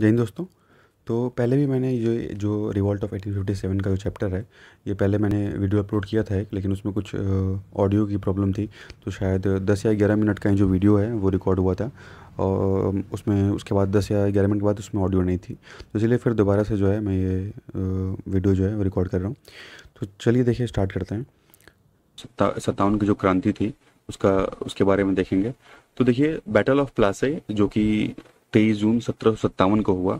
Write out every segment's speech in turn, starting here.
जय हिंद दोस्तों तो पहले भी मैंने ये जो revolt of eighteen fifty seven का जो चैप्टर है ये पहले मैंने वीडियो अपलोड किया था लेकिन उसमें कुछ ऑडियो की प्रॉब्लम थी तो शायद दस या ग्यारह मिनट का जो वीडियो है वो रिकॉर्ड हुआ था और उसमें उसके बाद दस या ग्यारह मिनट के बाद उसमें ऑडियो नहीं थी तो इसलिए फिर दोबारा से जो है मैं ये वीडियो जो है वो रिकॉर्ड कर रहा हूँ तो चलिए देखिए स्टार्ट करते हैं सत्ता सत्तावन की जो क्रांति थी उसका उसके बारे में देखेंगे तो देखिए बैटल ऑफ प्लासे जो कि तेईस जून सत्रह सत्तावन को हुआ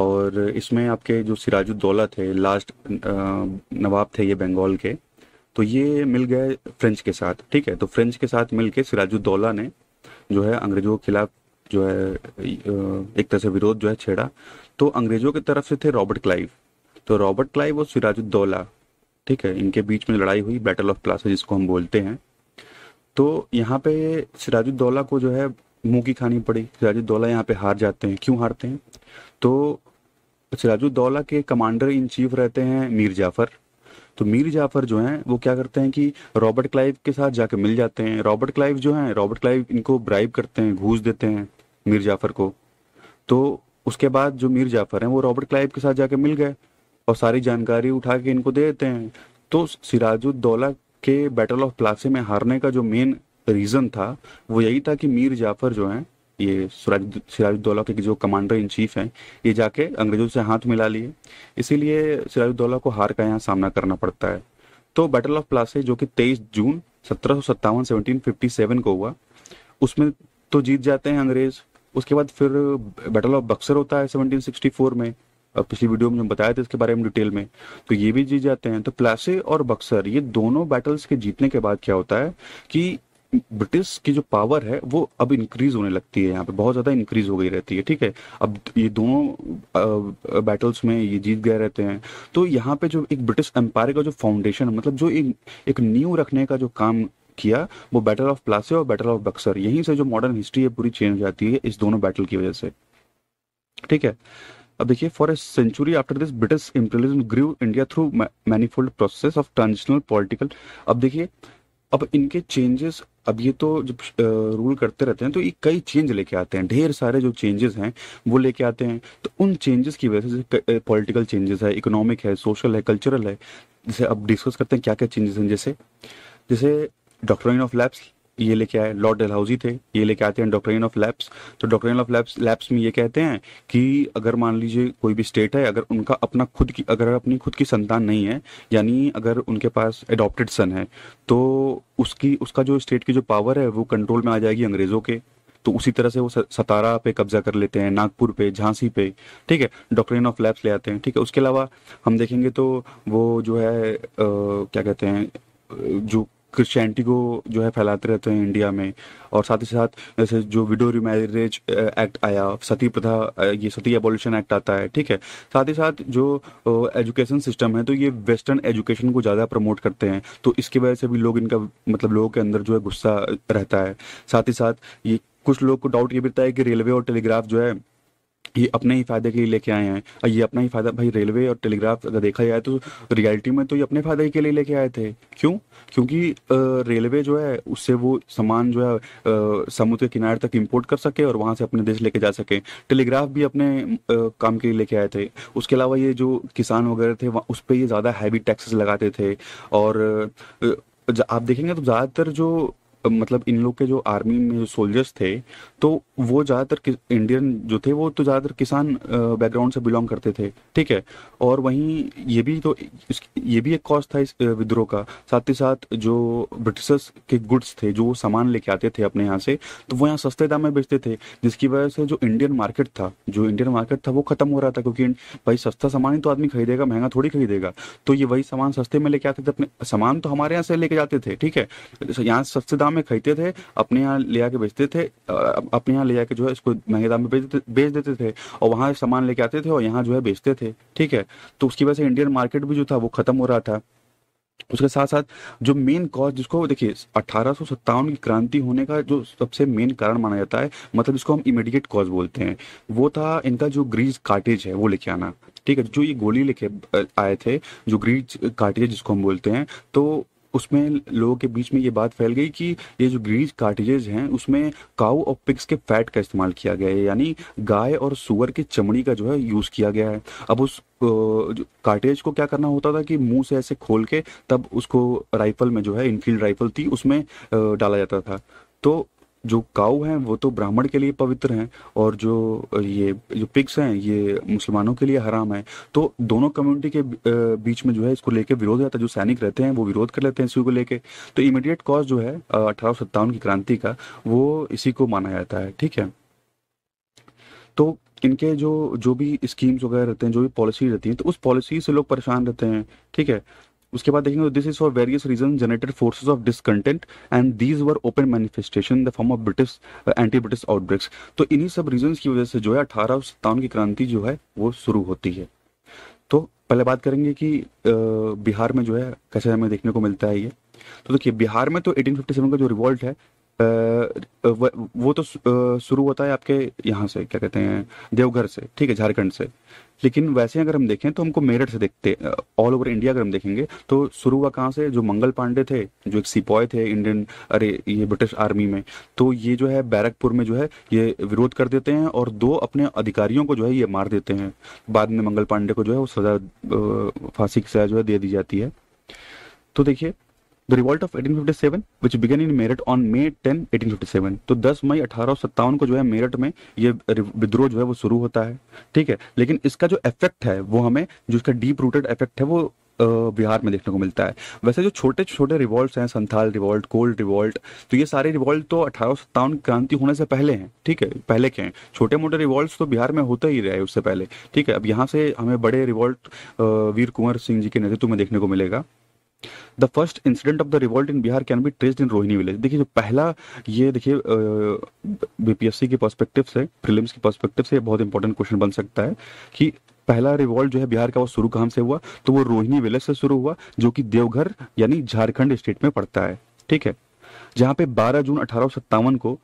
और इसमें आपके जो सिराजुद्दौला थे लास्ट नवाब थे ये बंगाल के तो ये मिल गए फ्रेंच के साथ ठीक है तो फ्रेंच के साथ मिल के सिराजुद्दौला ने जो है अंग्रेजों के खिलाफ जो है एक तरह से विरोध जो है छेड़ा तो अंग्रेजों की तरफ से थे रॉबर्ट क्लाइव तो रॉबर्ट क्लाइव और सिराजुद्दौला ठीक है इनके बीच में लड़ाई हुई बैटल ऑफ प्लासेस जिसको हम बोलते हैं तो यहाँ पे सिराजुद्दौला को जो है मुंह की खानी पड़ी दौला यहाँ पे हार जाते हैं क्यों हारते हैं तो अच्छा, दौला के कमांडर इन चीफ रहते हैं मीर जाफर तो मीर जाफर जो हैं वो क्या करते हैं कि रॉबर्ट क्लाइव के साथ जाके मिल जाते हैं रॉबर्ट क्लाइव जो हैं रॉबर्ट क्लाइव इनको ब्राइब करते हैं घूस देते हैं मीर जाफर को तो उसके बाद जो मीर जाफर हैं वो रॉबर्ट क्लाइव के साथ जाके मिल गए और सारी जानकारी उठा के इनको दे देते हैं तो सिराजुद्दौला के बैटल ऑफ प्लासे में हारने का जो मेन रीज़न था वो यही था कि मीर जाफर जो हैं ये सिराजुद्दौला के जो कमांडर इन चीफ हैं ये जाके अंग्रेजों से हाथ मिला लिए इसीलिए सिराजुद्दौला को हार का यहाँ सामना करना पड़ता है तो बैटल ऑफ प्लासे जो कि 23 जून सत्रह सौ को हुआ उसमें तो जीत जाते हैं अंग्रेज उसके बाद फिर बैटल ऑफ बक्सर होता है 1764 में पिछली वीडियो में बताया था इसके बारे में डिटेल में तो ये भी जीत जाते हैं तो प्लासे और बक्सर ये दोनों बैटल्स के जीतने के बाद क्या होता है कि ब्रिटिश की जो पावर है वो अब इंक्रीज होने लगती है यहाँ पे बहुत ज़्यादा इंक्रीज हो गई रहती है ठीक है अब ये दोनों बैटल्स में ये जीत गए रहते हैं तो यहाँ पे जो एक ब्रिटिश एम्पायर का जो फाउंडेशन मतलब जो एक, एक न्यू रखने का जो काम किया वो बैटल ऑफ प्लासे और बैटल ऑफ बक्सर यहीं से जो मॉडर्न हिस्ट्री है पूरी चेंज हो जाती है इस दोनों बैटल की वजह से ठीक है अब देखिए for a century after this British imperialism grew India through manifold process of transitional political अब देखिए अब इनके चेंजेस अब ये तो जब रूल करते रहते हैं तो ये कई चेंज लेके आते हैं ढेर सारे जो चेंजेस हैं वो लेके आते हैं तो उन चेंजेस की वजह से पॉलिटिकल चेंजेस है इकोनॉमिक है सोशल है कल्चरल है जैसे अब डिस्कस करते हैं क्या क्या चेंजेस हैं जैसे जैसे डॉक्टर ऑफ लैब्स ये लेके आए लॉर्ड डलहौजी थे ये लेके आते हैं डॉक्ट्रेन ऑफ लैब्स तो डॉक्ट्रेन ऑफ लैब्स लैब्स में ये कहते हैं कि अगर मान लीजिए कोई भी स्टेट है अगर उनका अपना खुद की अगर अपनी खुद की संतान नहीं है यानी अगर उनके पास एडॉप्टेड सन है तो उसकी उसका जो स्टेट की जो पावर है वो कंट्रोल में आ जाएगी अंग्रेज़ों के तो उसी तरह से वो सतारा पे कब्जा कर लेते हैं नागपुर पे झांसी पे ठीक है डॉक्टर ऑफ लैब्स ले आते हैं ठीक है उसके अलावा हम देखेंगे तो वो जो है आ, क्या कहते हैं जो क्रिश्चियनिटी को जो है फैलाते रहते हैं इंडिया में और साथ ही साथ जैसे जो विडो रिमैरिज एक्ट आया सती प्रथा uh, ये सती एबोल्यूशन एक्ट आता है ठीक है साथ ही साथ जो एजुकेशन uh, सिस्टम है तो ये वेस्टर्न एजुकेशन को ज़्यादा प्रमोट करते हैं तो इसकी वजह से भी लोग इनका मतलब लोगों के अंदर जो है गुस्सा रहता है साथ ही साथ ये कुछ लोग को डाउट ये भी रहता है कि रेलवे और टेलीग्राफ जो है ये अपने ही फायदे के लिए लेके आए हैं और ये अपना ही फायदा भाई रेलवे और टेलीग्राफ अगर देखा जाए तो रियलिटी में तो ये अपने फायदे के लिए लेके आए थे क्यों क्योंकि रेलवे जो है उससे वो सामान जो है समुद्र के किनारे तक इंपोर्ट कर सके और वहां से अपने देश लेके जा सके टेलीग्राफ भी अपने आ, काम के लिए लेके आए थे उसके अलावा ये जो किसान वगैरह थे उस पर ये ज़्यादा हैवी टैक्सेस लगाते थे और आप देखेंगे तो ज़्यादातर जो मतलब इन लोग के जो आर्मी में सोल्जर्स थे तो वो ज़्यादातर इंडियन जो थे वो तो ज़्यादातर किसान बैकग्राउंड से बिलोंग करते थे ठीक है और वहीं ये भी तो ये भी एक कॉज था इस विद्रोह का साथ ही साथ जो ब्रिटिशर्स के गुड्स थे जो सामान लेके आते थे अपने यहाँ से तो वो यहाँ सस्ते दाम में बेचते थे जिसकी वजह से जो इंडियन मार्केट था जो इंडियन मार्केट था वो खत्म हो रहा था क्योंकि भाई सस्ता सामान ही तो आदमी खरीदेगा महंगा थोड़ी खरीदेगा तो ये वही सामान सस्ते में लेके आते थे अपने सामान तो हमारे यहाँ से लेके जाते थे ठीक है यहाँ सस्ते दाम दाम में खरीदते थे अपने यहाँ ले आके बेचते थे अपने यहाँ ले जाके जो है इसको महंगे दाम में बेच देते थे और वहाँ सामान लेके आते थे और यहाँ जो है बेचते थे ठीक है तो उसकी वजह से इंडियन मार्केट भी जो था वो खत्म हो रहा था उसके साथ साथ जो मेन कॉज जिसको देखिए अठारह की क्रांति होने का जो सबसे मेन कारण माना जाता है मतलब जिसको हम इमीडिएट कॉज बोलते हैं वो था इनका जो ग्रीज कार्टेज है वो लेके आना ठीक है जो ये गोली लेके आए थे जो ग्रीज कार्टेज जिसको हम बोलते हैं तो उसमें लोगों के बीच में ये बात फैल गई कि ये जो ग्रीस कार्टेजेज हैं उसमें काउ और पिक्स के फैट का इस्तेमाल किया गया है यानी गाय और सुअर की चमड़ी का जो है यूज़ किया गया है अब उस कार्टेज को क्या करना होता था कि मुंह से ऐसे खोल के तब उसको राइफल में जो है इनफील्ड राइफल थी उसमें डाला जाता था तो जो काऊ हैं वो तो ब्राह्मण के लिए पवित्र हैं और जो ये जो पिक्स हैं ये मुसलमानों के लिए हराम है तो दोनों कम्युनिटी के बीच में जो है इसको लेके विरोध रहता है तो जो सैनिक रहते हैं वो विरोध कर लेते हैं इसी को लेके तो इमीडिएट कॉज जो है अठारह की क्रांति का वो इसी को माना जाता है ठीक है तो इनके जो जो भी स्कीम्स वगैरह रहते हैं जो भी पॉलिसी रहती है तो उस पॉलिसी से लोग परेशान रहते हैं ठीक है उसके बाद देखेंगे this is for various reason generated forces of discontent and these were open manifestation the form of British anti British outbreaks तो इन्हीं सब रीजन की वजह से जो है अठारह सौ की क्रांति जो है वो शुरू होती है तो पहले बात करेंगे कि बिहार में जो है कैसे हमें देखने को मिलता है ये तो देखिए बिहार में तो 1857 का जो रिवॉल्ट है वो तो शुरू होता है आपके यहाँ से क्या कहते हैं देवघर से ठीक है झारखंड से लेकिन वैसे अगर हम देखें तो हमको मेरठ से देखते ऑल ओवर इंडिया अगर हम देखेंगे तो शुरू हुआ कहाँ से जो मंगल पांडे थे जो एक सिपॉय थे इंडियन अरे ये ब्रिटिश आर्मी में तो ये जो है बैरकपुर में जो है ये विरोध कर देते हैं और दो अपने अधिकारियों को जो है ये मार देते हैं बाद में मंगल पांडे को जो है वो सजा फांसी की सजा जो है दे दी जाती है तो देखिए the revolt of 1857 which began in Meerut on May 10 1857 तो 10 मई अठारह को जो है मेरठ में ये विद्रोह जो है वो शुरू होता है ठीक है लेकिन इसका जो इफेक्ट है वो हमें जो इसका डीप रूटेड इफेक्ट है वो बिहार में देखने को मिलता है वैसे जो छोटे छोटे रिवॉल्ट हैं संथाल रिवॉल्ट कोल्ड रिवॉल्ट तो ये सारे रिवॉल्ट तो अठारह क्रांति होने से पहले हैं ठीक है पहले के हैं छोटे मोटे रिवॉल्ट तो बिहार में होते ही रहे उससे पहले ठीक है अब यहाँ से हमें बड़े रिवॉल्ट वीर कुंवर सिंह जी के नेतृत्व में देखने को मिलेगा the first incident of the revolt in Bihar can be traced in Rohini village देखिए जो पहला ये देखिए बीपीएससी के पर्सपेक्टिव से प्रिलिम्स के पर्सपेक्टिव से बहुत इंपॉर्टेंट क्वेश्चन बन सकता है कि पहला रिवॉल्ट जो है बिहार का वो शुरू कहां से हुआ तो वो रोहिणी विलेज से शुरू हुआ जो कि देवघर यानी झारखंड स्टेट में पड़ता है ठीक है जहां पे 12 जून अठारह को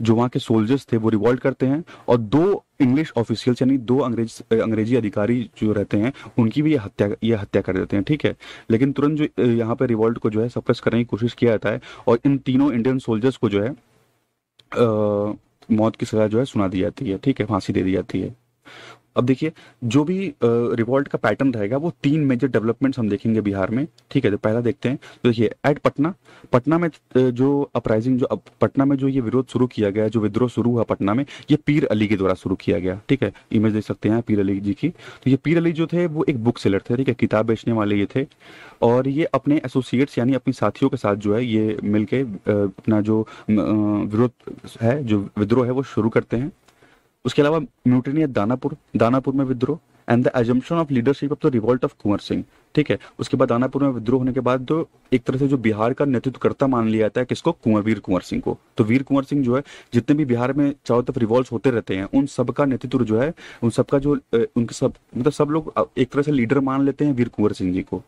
जो वहाँ के सोल्जर्स थे वो रिवॉल्ट करते हैं और दो इंग्लिश ऑफिशियल्स यानी दो अंग्रेज अंग्रेजी अधिकारी जो रहते हैं उनकी भी ये हत्या ये हत्या कर देते हैं ठीक है लेकिन तुरंत जो यहाँ पे रिवॉल्ट को जो है सप्रेस करने की कोशिश किया जाता है और इन तीनों इंडियन सोल्जर्स को जो है आ, मौत की सजा जो है सुना दी जाती है ठीक है फांसी दे दी जाती है अब देखिए जो भी रिवॉल्ट का पैटर्न रहेगा वो तीन मेजर डेवलपमेंट्स हम देखेंगे बिहार में ठीक है तो पहला देखते हैं तो देखिए एट पटना पटना में जो अपराइजिंग जो पटना में जो ये विरोध शुरू किया गया जो विद्रोह शुरू हुआ पटना में ये पीर अली के द्वारा शुरू किया गया ठीक है इमेज देख सकते हैं पीर अली जी की तो ये पीर अली जो थे वो एक बुक सेलर थे ठीक है किताब बेचने वाले ये थे और ये अपने एसोसिएट्स यानी अपने साथियों के साथ जो है ये मिलके अपना जो विरोध है जो विद्रोह है वो शुरू करते हैं उसके अलावा म्यूटनी दानापुर दानापुर में विद्रोह and the assumption of leadership of the revolt of Kunwar Singh ठीक है उसके बाद दानापुर में विद्रोह होने के बाद तो एक तरह से जो बिहार का नेतृत्वकर्ता मान लिया जाता है किसको कुंवर वीर कुंवर सिंह को तो वीर कुंवर सिंह जो है जितने भी बिहार में चारों तरफ रिवॉल्व होते रहते हैं उन सब का नेतृत्व जो है उन सबका जो उनके सब मतलब सब लोग एक तरह से लीडर मान लेते हैं वीर कुंवर सिंह जी को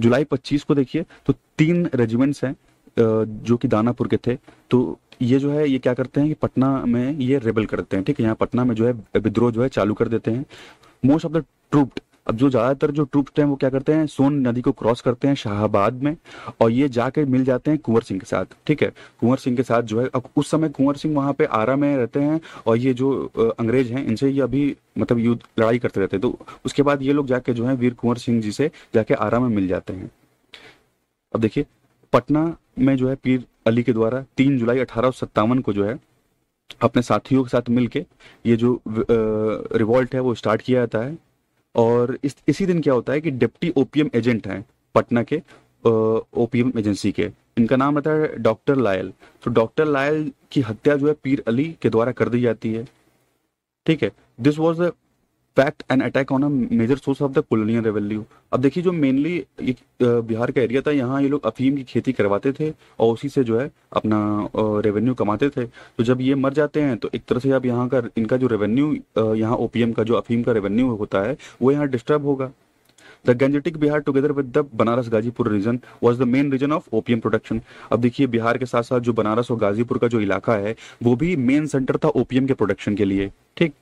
जुलाई 25 को देखिए तो तीन रेजिमेंट्स हैं जो कि दानापुर के थे तो ये जो है ये क्या करते हैं कि पटना में ये रेबल करते हैं ठीक है यहाँ पटना में जो है विद्रोह जो है चालू कर देते हैं मोस्ट ऑफ द ट्रूप अब जो ज़्यादातर जो ट्रूप हैं वो क्या करते हैं सोन नदी को क्रॉस करते हैं शाहबाद में और ये जाके मिल जाते हैं कुंवर सिंह के साथ ठीक है कुंवर सिंह के साथ जो है अब उस समय कुंवर सिंह वहां पे आरा में रहते हैं और ये जो अंग्रेज हैं इनसे ये अभी मतलब युद्ध लड़ाई करते रहते हैं तो उसके बाद ये लोग जाके जो है वीर कुंवर सिंह जी से जाके आरा में मिल जाते हैं अब देखिए पटना में जो है पीर अली के द्वारा तीन जुलाई अठारह को जो है अपने साथियों के साथ मिलके ये जो रिवॉल्ट है वो स्टार्ट किया जाता है और इस इसी दिन क्या होता है कि डिप्टी ओपीएम एजेंट हैं पटना के ओपीएम एजेंसी के इनका नाम रहता है डॉक्टर लायल तो डॉक्टर लायल की हत्या जो है पीर अली के द्वारा कर दी जाती है ठीक है this was fact and attack on a major source of the colonial revenue अब देखिए जो मेनली बिहार का एरिया था यहाँ ये लोग अफीम की खेती करवाते थे और उसी से जो है अपना रेवेन्यू कमाते थे तो जब ये मर जाते हैं तो एक तरह से अब यहाँ का इनका जो रेवेन्यू यहाँ ओपीएम का जो अफीम का रेवेन्यू होता है वो यहाँ डिस्टर्ब होगा the Gangetic Bihar together with the Banaras Ghazipur region was the main region of opium production अब देखिए बिहार के साथ साथ जो बनारस और गाजीपुर का जो इलाका है वो भी मेन सेंटर था ओपीएम के प्रोडक्शन के लिए ठीक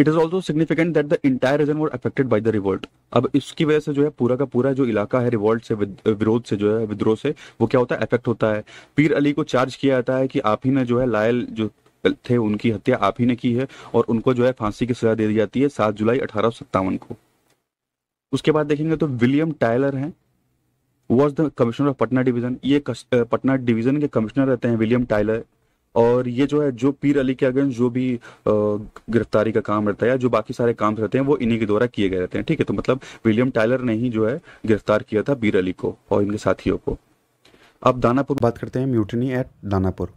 it is also significant that the entire region were affected by the revolt अब इसकी वजह से जो है पूरा का पूरा जो इलाका है रिवोल्ट से विरोध से जो है विद्रोह से वो क्या होता है अफेक्ट होता है पीर अली को चार्ज किया जाता है कि आप ही ने जो है लायल जो थे उनकी हत्या आप ही ने की है और उनको जो है फांसी की सजा दे दी जाती है सात जुलाई अठारह को उसके बाद देखेंगे तो विलियम टायलर हैं was the commissioner of Patna division ये पटना डिवीजन के कमिश्नर रहते हैं विलियम टायलर और ये जो है जो पीर अली के अगेंस्ट जो भी गिरफ्तारी का काम रहता है या जो बाकी सारे काम रहते हैं वो इन्हीं के द्वारा किए गए रहते हैं ठीक है तो मतलब विलियम टाइलर ने ही जो है गिरफ्तार किया था पीर अली को और इनके साथियों को अब दानापुर बात करते हैं म्यूटनी एट दानापुर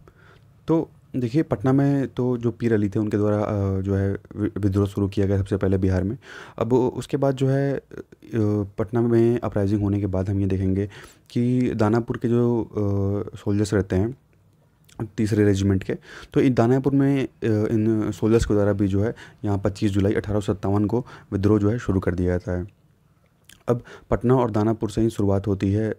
तो देखिए पटना में तो जो पीर अली थे उनके द्वारा जो है विद्रोह शुरू किया गया सबसे पहले बिहार में अब उसके बाद जो है पटना में अपराइजिंग होने के बाद हम ये देखेंगे कि दानापुर के जो सोल्जर्स रहते हैं तीसरे रेजिमेंट के तो दानापुर में इन सोल्जर्स के द्वारा भी जो है यहाँ पच्चीस जुलाई अठारह को विद्रोह जो है शुरू कर दिया जाता है अब पटना और दानापुर से ही शुरुआत होती है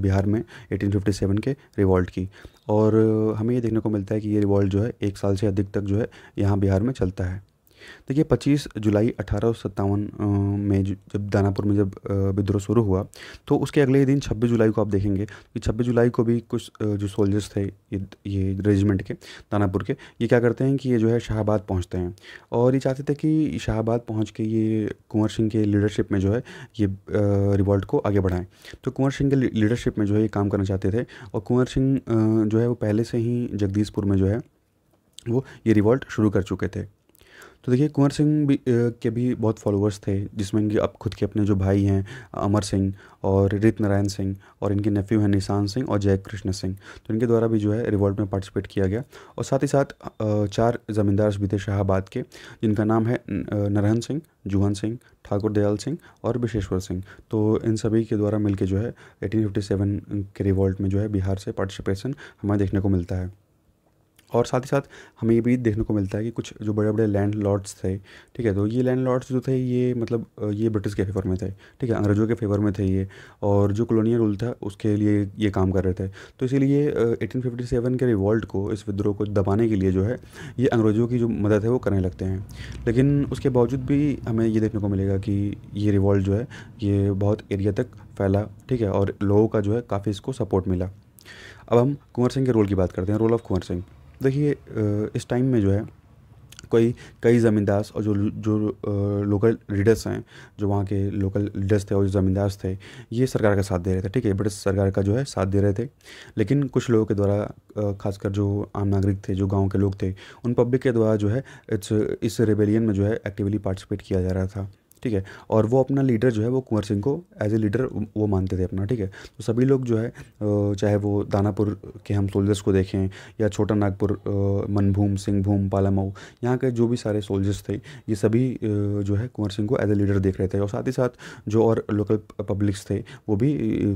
बिहार में 1857 के रिवॉल्ट की और हमें ये देखने को मिलता है कि ये रिवॉल्ट जो है एक साल से अधिक तक जो है यहाँ बिहार में चलता है देखिए 25 जुलाई अठारह में जब दानापुर में जब विद्रोह शुरू हुआ तो उसके अगले ही दिन 26 जुलाई को आप देखेंगे कि 26 जुलाई को भी कुछ जो सोल्जर्स थे ये ये रेजिमेंट के दानापुर के ये क्या करते हैं कि ये जो है शाहबाद पहुँचते हैं और ये चाहते थे कि शाहबाद पहुँच के ये कुंवर सिंह के लीडरशिप में जो है ये रिवॉल्ट को आगे बढ़ाएँ तो कुंवर सिंह के लीडरशिप में जो है ये काम करना चाहते थे और कुंवर सिंह जो है वो पहले से ही जगदीशपुर में जो है वो ये रिवॉल्ट शुरू कर चुके थे तो देखिए कुंवर सिंह भी के भी बहुत फॉलोअर्स थे जिसमें इनके अब खुद के अपने जो भाई हैं अमर सिंह और रित नारायण सिंह और इनके नेफ्यू हैं निशान सिंह और जय कृष्ण सिंह तो इनके द्वारा भी जो है रिवॉल्ट में पार्टिसिपेट किया गया और साथ ही साथ चार ज़मींदार भी थे शाहबाद के जिनका नाम है नरहन सिंह जुहन सिंह ठाकुर दयाल सिंह और विशेश्वर सिंह तो इन सभी के द्वारा मिलकर जो है 1857 के रिवॉल्ट में जो है बिहार से पार्टिसिपेशन हमें देखने को मिलता है और साथ ही साथ हमें ये भी देखने को मिलता है कि कुछ जो बड़े बड़े लैंड लॉर्ड्स थे ठीक है तो ये लैंड लॉर्ड्स जो थे ये मतलब ये ब्रिटिश के फेवर में थे ठीक है अंग्रेज़ों के फेवर में थे ये और जो कॉलोनियल रूल था उसके लिए ये काम कर रहे थे तो इसीलिए एटीन के रिवॉल्ट को इस विद्रोह को दबाने के लिए जो है ये अंग्रेज़ों की जो मदद है वो करने लगते हैं लेकिन उसके बावजूद भी हमें ये देखने को मिलेगा कि ये रिवॉल्ट जो है ये बहुत एरिया तक फैला ठीक है और लोगों का जो है काफ़ी इसको सपोर्ट मिला अब हम कुंवर सिंह के रोल की बात करते हैं रोल ऑफ कुंवर सिंह देखिए इस टाइम में जो है कोई कई ज़मींदार और जो जो लोकल लीडर्स हैं जो वहाँ के लोकल लीडर्स थे और ज़मींदार थे ये सरकार का साथ दे रहे थे ठीक है ब्रिटिश सरकार का जो है साथ दे रहे थे लेकिन कुछ लोगों के द्वारा खासकर जो आम नागरिक थे जो गाँव के लोग थे उन पब्लिक के द्वारा जो है इस इस रेबेलियन में जो है एक्टिवली पार्टिसिपेट किया जा रहा था ठीक है और वो अपना लीडर जो है वो कुंवर सिंह को एज ए लीडर वो मानते थे अपना ठीक है तो सभी लोग जो है चाहे वो दानापुर के हम सोल्जर्स को देखें या छोटा नागपुर मनभूम सिंहभूम पालामऊ यहाँ के जो भी सारे सोल्जर्स थे ये सभी जो है कुंवर सिंह को एज ए लीडर देख रहे थे और साथ ही साथ जो और लोकल पब्लिक्स थे वो भी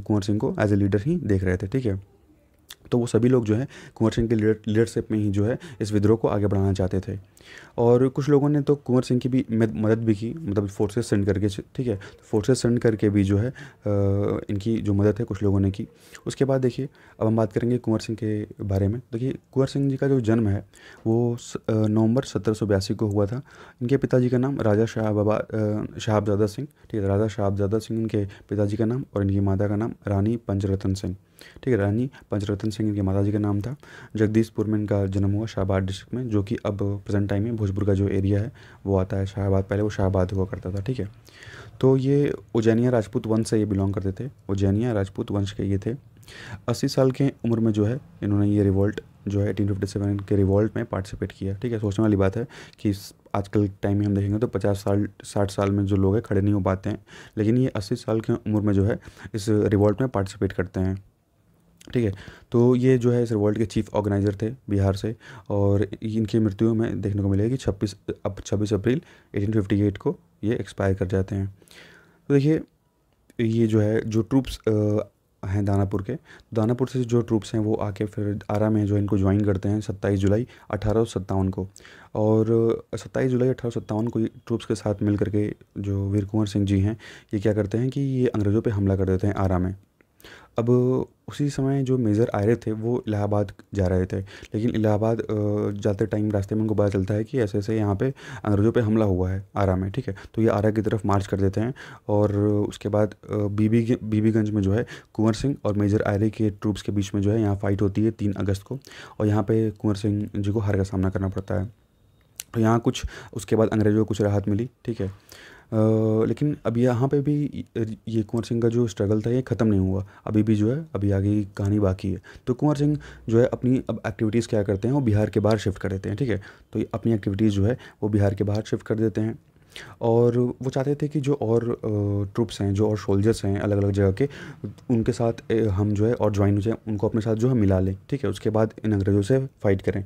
कुंवर सिंह को एज ए लीडर ही देख रहे थे ठीक है तो वो सभी लोग जो है कुंवर सिंह के लीडरशिप में ही जो है इस विद्रोह को आगे बढ़ाना चाहते थे और कुछ लोगों ने तो कुंवर सिंह की भी मदद भी की मतलब फोर्सेज सेंड करके ठीक है फोर्सेज तो सेंड करके भी जो है इनकी जो मदद है कुछ लोगों ने की उसके बाद देखिए अब हम बात करेंगे कुंवर सिंह के बारे में देखिए कुंवर सिंह जी का जो जन्म है वो नवंबर सत्रह को हुआ था इनके पिताजी का नाम राजा शाह बाबा शाहबजादा सिंह ठीक है राजा शाहबजादा सिंह इनके पिताजी का नाम और इनकी माता का नाम रानी पंचरतन सिंह ठीक है रानी पंचरतन सिंह इनके माता जी का नाम था जगदीशपुर में इनका जन्म हुआ शाहबाद डिस्ट्रिक्ट में जो कि अब प्रेजेंट टाइम में भोजपुर का जो एरिया है वो आता है शाहबाद पहले वो शाहबाद हुआ करता था ठीक है तो ये उजैनिया राजपूत वंश से ये बिलोंग करते थे उजैनिया राजपूत वंश के ये थे अस्सी साल के उम्र में जो है इन्होंने ये रिवॉल्ट जो है एटीन फिफ्टी सेवन के रिवॉल्ट में पार्टिसिपेट किया ठीक है सोचने वाली बात है कि आजकल टाइम में हम देखेंगे तो पचास साल साठ साल में जो लोग हैं खड़े नहीं हो पाते हैं लेकिन ये अस्सी साल की उम्र में जो है इस रिवॉल्ट में पार्टिसिपेट करते हैं ठीक है तो ये जो है इस रिवॉल्ट के चीफ ऑर्गेनाइजर थे बिहार से और इनकी मृत्यु में देखने को मिलेगी छब्बीस अब छब्बीस अप्रैल एटीन को ये एक्सपायर कर जाते हैं तो देखिए ये जो है जो ट्रूप्स हैं दानापुर के दानापुर से जो ट्रूप्स हैं वो आके फिर आरा में जो इनको ज्वाइन करते हैं सत्ताईस जुलाई अठारह को और सत्ताईस जुलाई अठारह को ट्रूप्स के साथ मिल करके जो वीर कुंवर सिंह जी हैं ये क्या करते हैं कि ये अंग्रेज़ों पे हमला कर देते हैं आरा में अब उसी समय जो मेज़र आ रहे थे वो इलाहाबाद जा रहे थे लेकिन इलाहाबाद जाते टाइम रास्ते में उनको पता चलता है कि ऐसे ऐसे यहाँ पे अंग्रेज़ों पे हमला हुआ है आरा में ठीक है तो ये आरा की तरफ मार्च कर देते हैं और उसके बाद बीबी बीबीगंज में जो है कुंवर सिंह और मेजर आयरे के ट्रूप्स के बीच में जो है यहाँ फ़ाइट होती है तीन अगस्त को और यहाँ पर कुंवर सिंह जी को हार का सामना करना पड़ता है तो यहाँ कुछ उसके बाद अंग्रेज़ों को कुछ राहत मिली ठीक है लेकिन अब यहाँ पे भी ये कुंवर सिंह का जो स्ट्रगल था ये ख़त्म नहीं हुआ अभी भी जो है अभी आगे की कहानी बाकी है तो कुंवर सिंह जो है अपनी अब एक्टिविटीज़ क्या करते हैं वो बिहार के बाहर शिफ्ट कर देते हैं ठीक है तो अपनी एक्टिविटीज़ जो है वो बिहार के बाहर शिफ्ट कर देते हैं और वो चाहते थे कि जो और ट्रूप्स हैं जो और सोल्जर्स हैं अलग अलग जगह के उनके साथ हम जो है और ज्वाइन हो जाए उनको अपने साथ जो है मिला लें ठीक है उसके बाद इन अंग्रेज़ों से फ़ाइट करें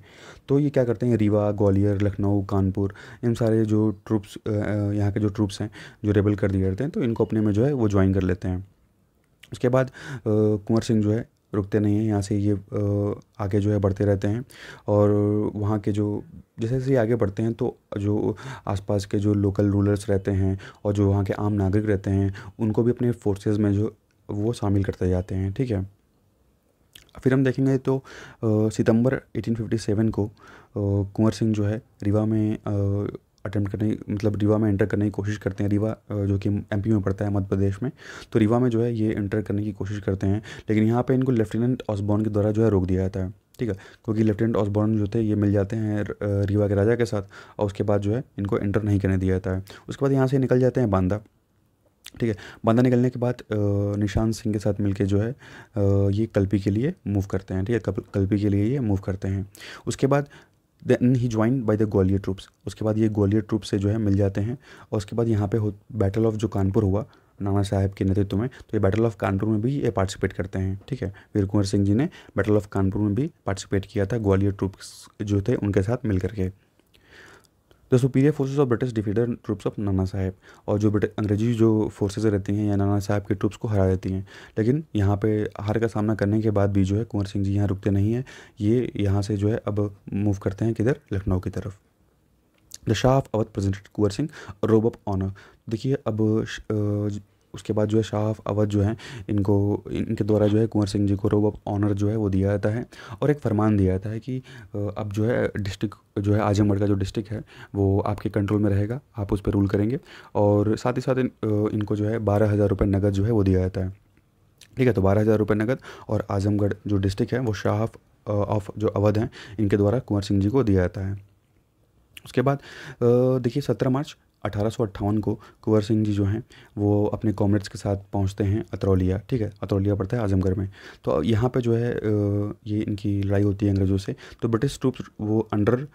तो ये क्या करते हैं रीवा ग्वालियर लखनऊ कानपुर इन सारे जो ट्रूप्स यहाँ के जो ट्रूप्स हैं जो रेबल कर दिए करते हैं तो इनको अपने में जो है वो ज्वाइन कर लेते हैं उसके बाद कुंवर सिंह जो है रुकते नहीं हैं यहाँ से ये आगे जो है बढ़ते रहते हैं और वहाँ के जो जैसे जैसे आगे बढ़ते हैं तो जो आसपास के जो लोकल रूलर्स रहते हैं और जो वहाँ के आम नागरिक रहते हैं उनको भी अपने फोर्सेस में जो वो शामिल करते जाते हैं ठीक है फिर हम देखेंगे तो सितंबर 1857 को कुंवर सिंह जो है रीवा में अटैम्प्ट करने मतलब रीवा में एंटर करने की कोशिश करते हैं रीवा जो कि एमपी में पड़ता है मध्य प्रदेश में तो रीवा में जो है ये एंटर करने की कोशिश करते हैं लेकिन यहाँ पे इनको लेफ्टिनेंट ऑसबॉर्न के द्वारा जो है रोक दिया जाता है ठीक है क्योंकि लेफ्टिनेंट ऑसबॉर्न जो थे ये मिल जाते हैं रीवा के राजा के साथ और उसके बाद जो है इनको एंटर नहीं करने दिया जाता है उसके बाद यहाँ से निकल जाते हैं बांदा ठीक है बांदा निकलने के बाद निशान सिंह के साथ मिलके जो है ये कल्पी के लिए मूव करते हैं ठीक है कल्पी के लिए ये मूव करते हैं उसके बाद then he join by the Gwalior troops उसके बाद ये ग्वालियर ट्रूप से जो है मिल जाते हैं और उसके बाद यहाँ पे हो बैटल ऑफ जो कानपुर हुआ नाना साहब के नेतृत्व में तो ये बैटल ऑफ कानपुर में भी ये पार्टिसिपेट करते हैं ठीक है वीर कुंवर सिंह जी ने बैटल ऑफ कानपुर में भी पार्टिसिपेट किया था ग्वालियर ट्रूप्स जो थे उनके साथ मिल करके the superior forces of British defeated troops of Nana Sahib और जो ब्रिटिश अंग्रेजी जो फोर्सेज रहती हैं या नाना साहेब के ट्रूप्स को हरा देती हैं लेकिन यहाँ पे हार का सामना करने के बाद भी जो है कुंवर सिंह जी यहाँ रुकते नहीं हैं ये यहाँ से जो है अब मूव करते हैं किधर लखनऊ की तरफ the Shah of Awadh presented Kunwar Singh robe of honour देखिए अब उसके बाद जो है शाह अवध जो है इनको इनके द्वारा जो है कुंवर सिंह जी को रोब ऑफ ऑनर जो है वो दिया जाता है और एक फरमान दिया जाता है कि अब जो है डिस्ट्रिक्ट जो है आजमगढ़ का जो डिस्ट्रिक्ट है वो आपके कंट्रोल में रहेगा आप उस पर रूल करेंगे और साथ ही साथ इन, इनको जो है बारह हज़ार रुपये नगद जो है वो दिया जाता है ठीक है तो बारह हज़ार रुपये नगद और आजमगढ़ जो डिस्ट्रिक्ट है वो शाह ऑफ जो अवध हैं इनके द्वारा कुंवर सिंह जी को दिया जाता है उसके बाद देखिए सत्रह मार्च अठारह को कुंवर सिंह जी जो हैं वो अपने कॉमरेड्स के साथ पहुंचते हैं अतरौलिया ठीक है अतरौलिया पड़ता है आजमगढ़ में तो यहाँ पे जो है ये इनकी लड़ाई होती है अंग्रेज़ों से तो ब्रिटिश ट्रूप्स वो अंडर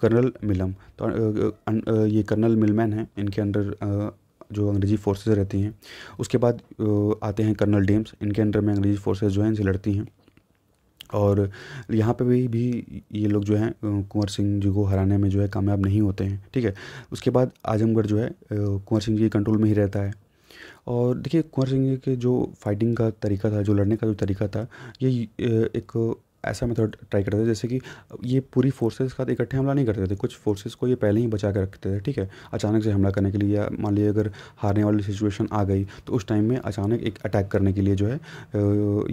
कर्नल मिलम तो ये कर्नल मिलमैन हैं इनके अंडर जो अंग्रेजी फोर्सेज रहती हैं उसके बाद आते हैं कर्नल डेम्स इनके अंडर में अंग्रेजी फोर्सेज जो हैं इनसे लड़ती हैं और यहाँ पे भी भी ये लोग जो हैं कुंवर सिंह जी को हराने में जो है कामयाब नहीं होते हैं ठीक है उसके बाद आजमगढ़ जो है कुंवर सिंह जी के कंट्रोल में ही रहता है और देखिए कुंवर सिंह जी के जो फाइटिंग का तरीका था जो लड़ने का जो तरीका था ये एक ऐसा मेथड ट्राई करते थे जैसे कि ये पूरी फोर्सेस का इकट्ठे हमला नहीं करते थे कुछ फोर्सेस को ये पहले ही बचा के रखते थे ठीक है अचानक से हमला करने के लिए या मान लीजिए अगर हारने वाली सिचुएशन आ गई तो उस टाइम में अचानक एक अटैक करने के लिए जो है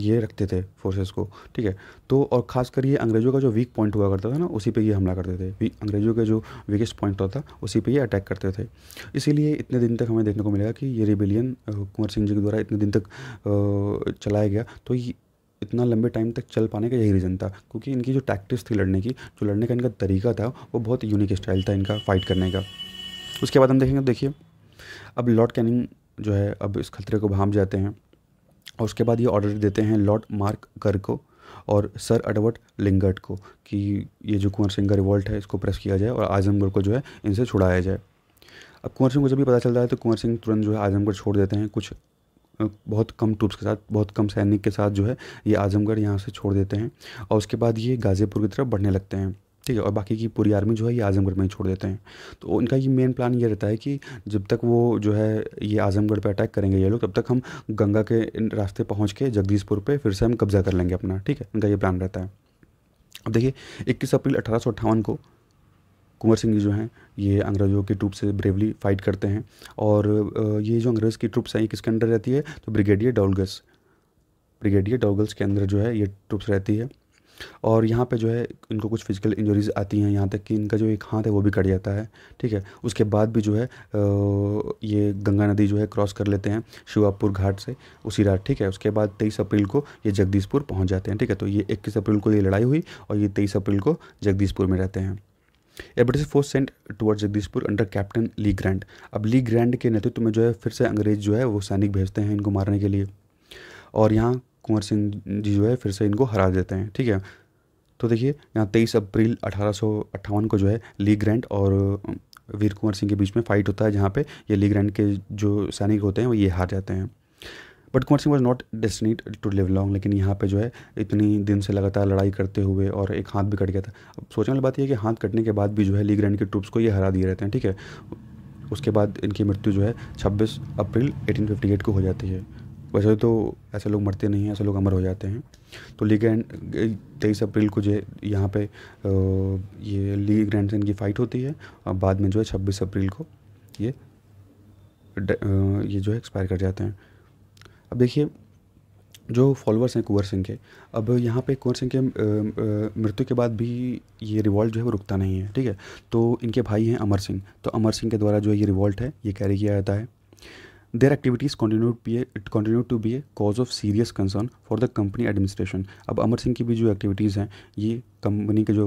ये रखते थे फोर्सेस को ठीक है तो और ख़ासकर ये अंग्रेज़ों का जो वीक पॉइंट हुआ करता था ना उसी पर ये हमला करते थे अंग्रेज़ों का जो वीकेस्ट पॉइंट होता था उसी पर ये अटैक करते थे इसीलिए इतने दिन तक हमें देखने को मिलेगा कि ये रिबेलियन कुंवर सिंह जी के द्वारा इतने दिन तक चलाया गया तो इतना लंबे टाइम तक चल पाने का यही रीज़न था क्योंकि इनकी जो टैक्टिक्स थी लड़ने की जो लड़ने का इनका तरीका था वो बहुत यूनिक स्टाइल था इनका फाइट करने का उसके बाद हम देखेंगे देखिए अब लॉर्ड कैनिंग जो है अब इस खतरे को भाप जाते हैं और उसके बाद ये ऑर्डर देते हैं लॉर्ड मार्क कर को और सर अडवर्ट लिंगर्ट को कि ये जो कुंवर सिंह का रिवॉल्ट है इसको प्रेस किया जाए और आजमगढ़ को जो है इनसे छुड़ाया जाए अब कुंवर सिंह को जब भी पता चलता है तो कुंवर सिंह तुरंत जो है आजमगढ़ छोड़ देते हैं कुछ बहुत कम ट्रूप्स के साथ बहुत कम सैनिक के साथ जो है ये आजमगढ़ यहाँ से छोड़ देते हैं और उसके बाद ये गाज़ीपुर की तरफ बढ़ने लगते हैं ठीक है और बाकी की पूरी आर्मी जो है ये आजमगढ़ में ही छोड़ देते हैं तो उनका ये मेन प्लान ये रहता है कि जब तक वो जो है ये आजमगढ़ पे अटैक करेंगे ये लोग तब तक हम गंगा के रास्ते पहुंच के जगदीशपुर पे फिर से हम कब्जा कर लेंगे अपना ठीक है उनका ये प्लान रहता है अब देखिए इक्कीस अप्रैल अठारह को कुंवर सिंह जो हैं ये अंग्रेज़ों की ट्रूप से ब्रेवली फाइट करते हैं और ये जो अंग्रेज़ की ट्रूप्स हैं ये किसके अंडर रहती है तो ब्रिगेडियर डॉलगस ब्रिगेडियर डॉगल्स के अंदर जो है ये ट्रूप्स रहती है और यहाँ पे जो है इनको कुछ फिजिकल इंजरीज आती हैं यहाँ तक कि इनका जो एक हाथ है वो भी कट जाता है ठीक है उसके बाद भी जो है ये गंगा नदी जो है क्रॉस कर लेते हैं शिवापुर घाट से उसी रात ठीक है उसके बाद तेईस अप्रैल को ये जगदीशपुर पहुँच जाते हैं ठीक है तो ये इक्कीस अप्रैल को ये लड़ाई हुई और ये तेईस अप्रैल को जगदीशपुर में रहते हैं a British force sent towards Jagdishpur under captain Le Grand अब ली ग्रैंड के नेतृत्व में जो है फिर से अंग्रेज जो है वो सैनिक भेजते हैं इनको मारने के लिए और यहाँ कुंवर सिंह जी जो है फिर से इनको हरा देते हैं ठीक है तो देखिए यहाँ तेईस अप्रैल अठारह को जो है ली ग्रैंड और वीर कुंवर सिंह के बीच में फाइट होता है जहाँ पे ये ली ग्रैंड के जो सैनिक होते हैं वो ये हार जाते हैं but Kunwar Singh was not destined to live long लेकिन यहाँ पे जो है इतनी दिन से लगातार लड़ाई करते हुए और एक हाथ भी कट गया था अब सोचने वाली बात यह कि हाथ कटने के बाद भी जो है ली ग्रैंड के ट्रूप्स को ये हरा दिए रहते हैं ठीक है उसके बाद इनकी मृत्यु जो है छब्बीस अप्रैल एटीन को हो जाती है वैसे तो ऐसे लोग मरते नहीं हैं ऐसे लोग अमर हो जाते हैं तो ली ग्रैंड तेईस अप्रैल को जो यहाँ पे ये ली ग्रैंड से इनकी फ़ाइट होती है और बाद में जो है छब्बीस अप्रैल को ये ये जो है एक्सपायर कर जाते हैं अब देखिए जो फॉलोअर्स हैं कुंवर सिंह के अब यहाँ पे कुंवर सिंह के मृत्यु के बाद भी ये रिवॉल्ट जो है वो रुकता नहीं है ठीक है तो इनके भाई हैं अमर सिंह तो अमर सिंह के द्वारा जो ये रिवॉल्ट है ये कैरी किया जाता है their activities continued to be a cause of serious concern for the company administration अब अमर सिंह की भी जो एक्टिविटीज़ हैं ये कंपनी के जो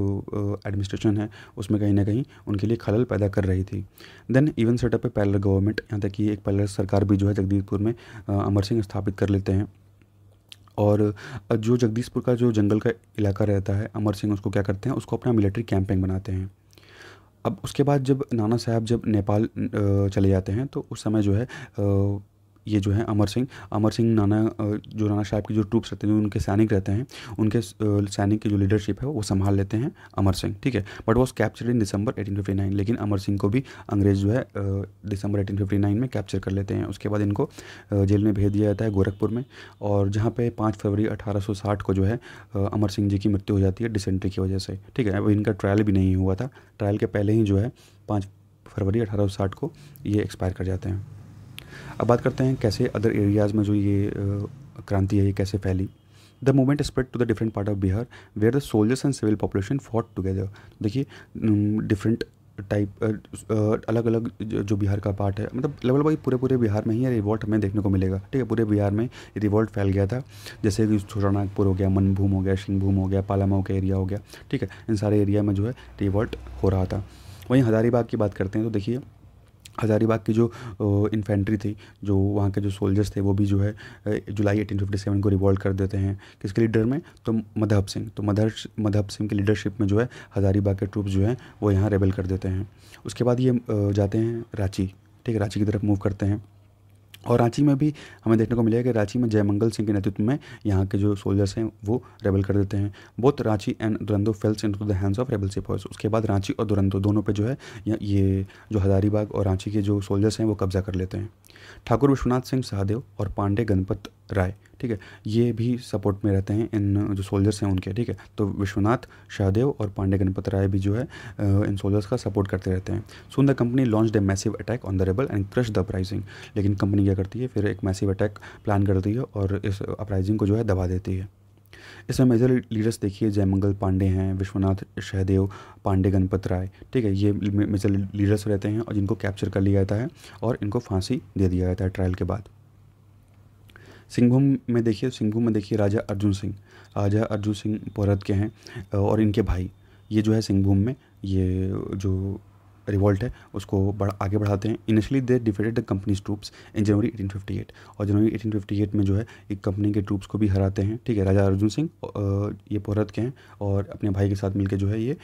एडमिनिस्ट्रेशन है उसमें कहीं ना कहीं उनके लिए खलल पैदा कर रही थी then even set up a parallel government यहाँ तक कि एक पैलर सरकार भी जो है जगदीशपुर में अमर सिंह स्थापित कर लेते हैं और जो जगदीशपुर का जो जंगल का इलाका रहता है अमर सिंह उसको क्या करते हैं उसको अपना मिलिट्री कैंपिंग बनाते हैं अब उसके बाद जब नाना साहब जब नेपाल चले जाते हैं तो उस समय जो है ये जो है अमर सिंह अमर सिंह नाना जो नाना साहब की जो ट्रूप्स रहते हैं उनके सैनिक रहते हैं उनके सैनिक की जो लीडरशिप है वो संभाल लेते हैं अमर सिंह ठीक है but was capture in December nine लेकिन अमर सिंह को भी अंग्रेज जो है दिसंबर नाइन में कैप्चर कर लेते हैं उसके बाद इनको जेल में भेज दिया जाता है गोरखपुर में और जहाँ पे पाँच फरवरी साठ को जो है अमर सिंह जी की मृत्यु हो जाती है डिसेंट्री की वजह से ठीक है अब इनका ट्रायल भी नहीं हुआ था ट्रायल के पहले ही जो है पाँच फरवरी अठारह सौ साठ को ये एक्सपायर कर जाते हैं अब बात करते हैं कैसे अदर एरियाज़ में जो ये क्रांति है ये कैसे फैली the movement spread to the different part of Bihar where the soldiers and civil population fought together देखिए डिफरेंट टाइप अलग अलग जो बिहार का पार्ट है मतलब लगभग भाई पूरे पूरे बिहार में ही रिवॉल्ट हमें देखने को मिलेगा ठीक है पूरे बिहार में ये रिवॉल्ट फैल गया था जैसे कि छोटा नागपुर हो गया मनभूम हो गया सिंहभूम हो गया पालामाऊ का एरिया हो गया ठीक है इन सारे एरिया में जो है रिवॉल्ट हो रहा था वहीं हज़ारीबाग की बात करते हैं तो देखिए हज़ारीबाग की जो इन्फेंट्री थी जो वहाँ के जो सोल्जर्स थे वो भी जो है जुलाई 1857 को रिवॉल्ट कर देते हैं किसके लीडर में तो मधब सिंह तो मधर मधब सिंह के लीडरशिप में जो है हज़ारीबाग के ट्रूप्स जो हैं वो यहाँ रेबल कर देते हैं उसके बाद ये जाते हैं रांची ठीक है रांची की तरफ मूव करते हैं और रांची में भी हमें देखने को मिलेगा कि रांची में जयमंगल सिंह के नेतृत्व में यहाँ के जो सोल्जर्स हैं वो रेबल कर देते हैं both Ranchi and Doranda fells in the hands of rebel sepoys उसके बाद रांची और दुरंदो दोनों पे जो है ये जो हजारीबाग और रांची के जो सोल्जर्स हैं वो कब्जा कर लेते हैं ठाकुर विश्वनाथ सिंह सहदेव और पांडे गणपत राय ठीक है ये भी सपोर्ट में रहते हैं इन जो सोल्जर्स हैं उनके ठीक है तो विश्वनाथ शाहदेव और पांडे गणपत राय भी जो है इन सोल्जर्स का सपोर्ट करते रहते हैं soon the company launch the massive attack on the rebel and crush the uprising लेकिन कंपनी क्या करती है फिर एक मैसिव अटैक प्लान करती है और इस अपराइजिंग को जो है दबा देती है इसमें मेजर लीडर्स देखिए जयमंगल पांडे हैं विश्वनाथ शहदेव पांडे गणपत राय ठीक है ये मेजर लीडर्स रहते हैं और जिनको कैप्चर कर लिया जाता है और इनको फांसी दे दिया जाता है ट्रायल के बाद सिंहभूम में देखिए सिंहभूम में देखिए राजा अर्जुन सिंह राजा अर्जुन सिंह पौरत के हैं और इनके भाई ये जो है सिंहभूम में ये जो रिवॉल्ट है उसको बढ़ आगे बढ़ाते हैं initially they defeated the company's troops in January 1858 और जनवरी 1858 में जो है एक कंपनी के ट्रूप्स को भी हराते हैं ठीक है राजा अर्जुन सिंह ये पोहरत के हैं और अपने भाई के साथ मिलकर जो है ये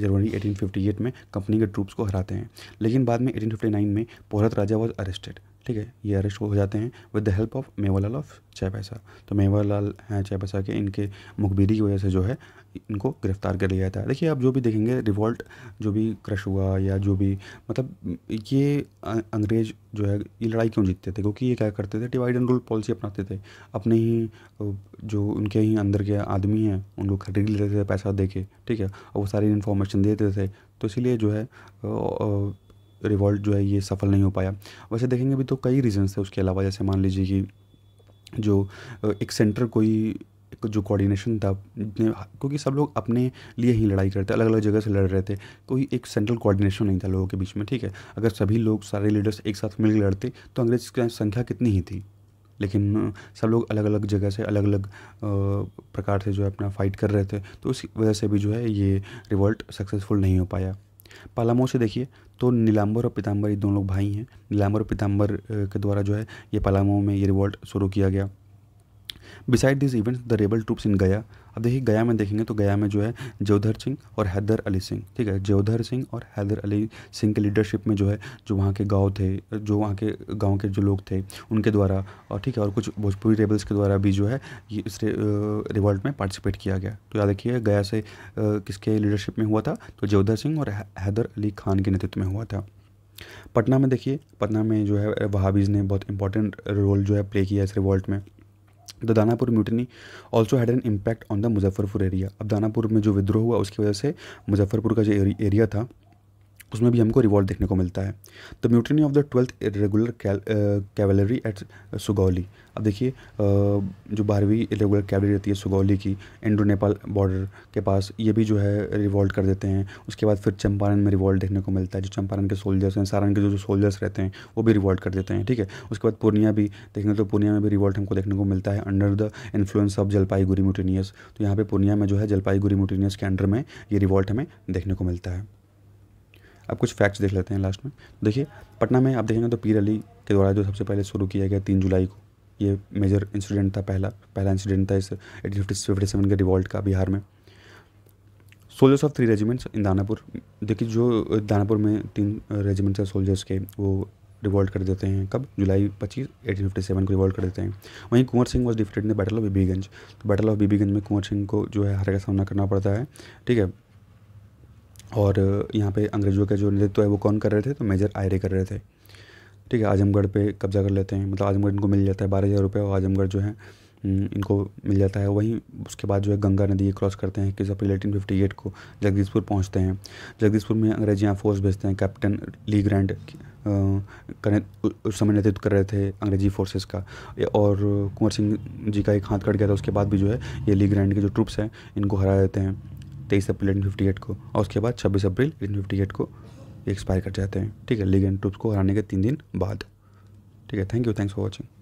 जनवरी 1858 में कंपनी के ट्रूप्स को हराते हैं लेकिन बाद में 1859 में पोहरत राजा वॉज अरेस्टेड ठीक है ये अरेस्ट हो जाते हैं with the help of Mewalal of Chaibasa तो मेवालाल हैं चाय पैसा के इनके मुखबिरी की वजह से जो है इनको गिरफ्तार कर लिया जाता है देखिए आप जो भी देखेंगे रिवॉल्ट जो भी क्रश हुआ या जो भी मतलब ये अंग्रेज जो है ये लड़ाई क्यों जीतते थे क्योंकि ये क्या करते थे डिवाइड एंड रूल पॉलिसी अपनाते थे अपने ही जो उनके ही अंदर के आदमी हैं उनको खरीद लेते थे पैसा दे के ठीक है और वो सारी इन्फॉर्मेशन देते थे तो इसीलिए जो है रिवॉल्ट जो है ये सफल नहीं हो पाया वैसे देखेंगे अभी तो कई रीज़न्स थे उसके अलावा जैसे मान लीजिए कि जो एक सेंटर कोई जो कोऑर्डिनेशन था क्योंकि सब लोग अपने लिए ही लड़ाई करते अलग अलग जगह से लड़ रहे थे कोई एक सेंट्रल कोऑर्डिनेशन नहीं था लोगों के बीच में ठीक है अगर सभी लोग सारे लीडर्स एक साथ मिलकर लड़ते तो अंग्रेज की संख्या कितनी ही थी लेकिन सब लोग अलग अलग जगह से अलग अलग प्रकार से जो है अपना फाइट कर रहे थे तो उस वजह से भी जो है ये रिवॉल्ट सक्सेसफुल नहीं हो पाया पालामो से देखिए तो नीलाम्बर और पीताम्बर ये दोनों लोग भाई हैं नीलांबर और पीताम्बर के द्वारा जो है ये पलामू में ये रिवॉल्ट शुरू किया गया beside this events the rebel troops in Gaya अब देखिए गया में देखेंगे तो गया में जो है जोधर सिंह और हैदर अली सिंह ठीक है जोधर सिंह और हैदर अली सिंह के लीडरशिप में जो है जो वहाँ के गाँव थे जो वहाँ के गाँव के जो लोग थे उनके द्वारा और ठीक है और कुछ भोजपुरी रेबल्स के द्वारा भी जो है इस रिवॉल्ट में पार्टिसिपेट किया गया तो याद रखिए गया से किसके लीडरशिप में हुआ था तो जोधर सिंह और हैदर अली खान के नेतृत्व में हुआ था पटना में देखिए पटना में जो है वहाबीज़ ने बहुत इंपॉर्टेंट रोल जो है प्ले किया इस रिवॉल्ट में the Danapur mutiny also had an impact on the Muzaffarpur area अब दानापुर में जो विद्रोह हुआ उसकी वजह से मुजफ्फरपुर का जो एरिया था उसमें भी हमको रिवॉल्ट देखने को मिलता है the mutiny of the twelfth regular cavalry at Sugauli अब देखिए जो बारहवीं रेगुलर कैवलरी रहती है सुगौली की इंडो नेपाल बॉर्डर के पास ये भी जो है रिवॉल्ट कर देते हैं उसके बाद फिर चंपारण में रिवॉल्ट देखने को मिलता है जो चंपारण के सोल्जर्स हैं सारण के जो जो सोल्जर्स रहते हैं वो भी रिवॉल्ट कर देते हैं ठीक है उसके बाद पूर्णिया भी देखने तो पूर्णिया में भी रिवॉल्ट हमको देखने को मिलता है under the influence of Jalpaiguri mutinous तो यहाँ पर पूर्णिया में जो है जलपाईगुरी म्यूटेनियस के अंडर में ये रिवॉल्ट हमें देखने को मिलता है अब कुछ फैक्ट्स देख लेते हैं लास्ट में देखिए पटना में आप देखेंगे तो पीर अली के द्वारा जो सबसे पहले शुरू किया गया तीन जुलाई को ये मेजर इंसिडेंट था पहला पहला इंसिडेंट था इस एटीन फिफ्टी फिफ्टी सेवन के रिवॉल्ट का बिहार में soldiers of three regiments in Danapur देखिए जो दानापुर में तीन रेजिमेंट्स हैं सोल्जर्स के वो रिवॉल्ट कर देते हैं कब जुलाई पच्चीस एटीन फिफ्टी सेवन को रिवॉल्ट कर देते हैं वहीं Kunwar Singh was defeated in the battle of Bibiganj तो बैटल ऑफ बीबीगंज में कुंवर सिंह को जो है हर का सामना करना पड़ता है ठीक है और यहाँ पे अंग्रेज़ों का जो नेतृत्व है वो कौन कर रहे थे तो मेजर आयरे कर रहे थे ठीक है आजमगढ़ पे कब्ज़ा कर लेते हैं मतलब आजमगढ़ इनको मिल जाता है बारह हज़ार रुपये और आजमगढ़ जो है इनको मिल जाता है वहीं उसके बाद जो है गंगा नदी क्रॉस करते हैं इक्कीस अप्रैल एटीन फिफ्टी एट को जगदीशपुर पहुँचते हैं जगदीशपुर में अंग्रेज यहाँ फोर्स भेजते हैं कैप्टन ली ग्रैंड करें उस समय नेतृत्व कर रहे थे अंग्रेजी फोर्सेस का और कुंवर सिंह जी का एक हाथ कट गया था उसके बाद भी जो है ये ली ग्रैंड के जो ट्रुप्स हैं इनको हरा देते हैं तेईस अप्रैल एटीन फिफ्टी एट को और उसके बाद छब्बीस अप्रैल एटीन फिफ्टी एट को एक्सपायर कर जाते हैं ठीक है एंड ट्रूप्स को हराने के तीन दिन बाद ठीक है thank you thanks for watching